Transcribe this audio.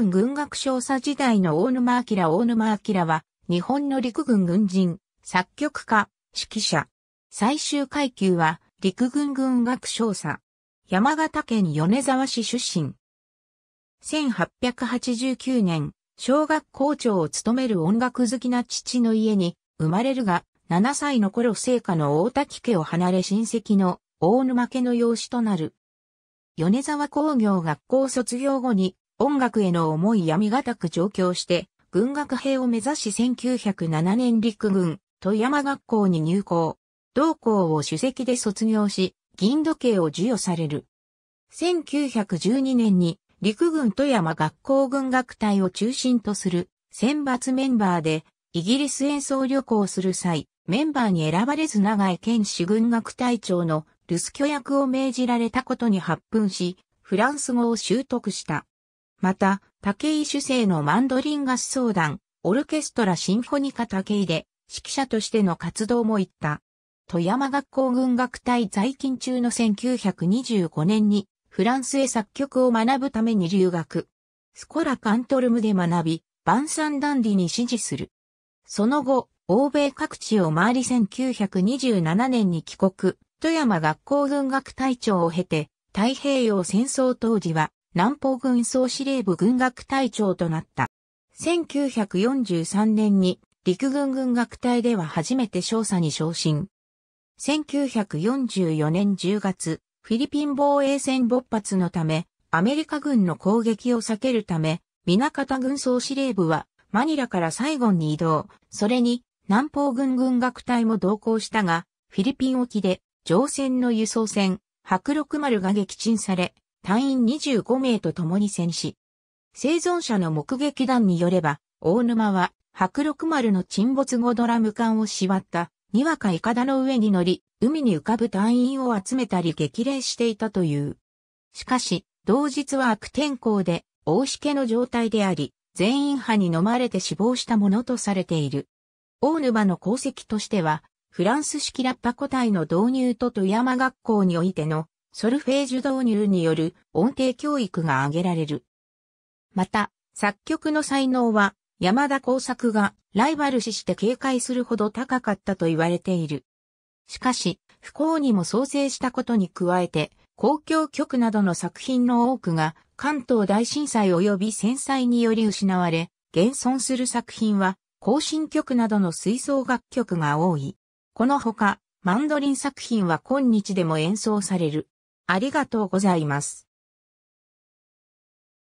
軍軍学少佐時代の大沼明大沼明は、日本の陸軍軍人、作曲家、指揮者。最終階級は、陸軍軍学少佐。山形県米沢市出身。1889年、小学校長を務める音楽好きな父の家に生まれるが、7歳の頃生家の大滝家を離れ親戚の大沼家の養子となる。米沢工業学校卒業後に音楽への思いやみがたく上京して、軍学兵を目指し1907年陸軍、富山学校に入校。同校を主席で卒業し、銀時計を授与される。1912年に陸軍富山学校軍学隊を中心とする選抜メンバーでイギリス演奏旅行する際、メンバーに選ばれず長江健志軍学隊長の留守居役を命じられたことに発奮し、フランス語を習得した。また、武井主生のマンドリンガス相談、オルケストラシンフォニカ武井で、指揮者としての活動も行った。富山学校軍学隊在勤中の1925年に、フランスへ作曲を学ぶために留学。スコラ・カントルムで学び、バンサン・ダンディに支持する。その後、欧米各地を回り1927年に帰国、富山学校軍学隊長を経て、太平洋戦争当時は南方軍総司令部軍学隊長となった。1943年に陸軍軍学隊では初めて少佐に昇進。1944年10月、フィリピン防衛戦勃発のため、アメリカ軍の攻撃を避けるため、港方軍総司令部はマニラからサイゴンに移動、それに南方軍軍学隊も同行したが、フィリピン沖で乗船の輸送船、白六丸が撃沈され、隊員25名と共に戦死。生存者の目撃談によれば、大沼は、白六丸の沈没後ドラム缶を縛った、にわかイカダの上に乗り、海に浮かぶ隊員を集めたり激励していたという。しかし、同日は悪天候で、大しけの状態であり、全員派に飲まれて死亡したものとされている。大沼の功績としては、フランス式ラッパ個体の導入と富山学校においてのソルフェージュ導入による音程教育が挙げられる。また、作曲の才能は山田耕作がライバル視して警戒するほど高かったと言われている。しかし、不幸にも創生したことに加えて、公共曲などの作品の多くが関東大震災及び戦災により失われ、現存する作品は行進曲などの吹奏楽曲が多い。このほか、マンドリン作品は今日でも演奏される。ありがとうございます。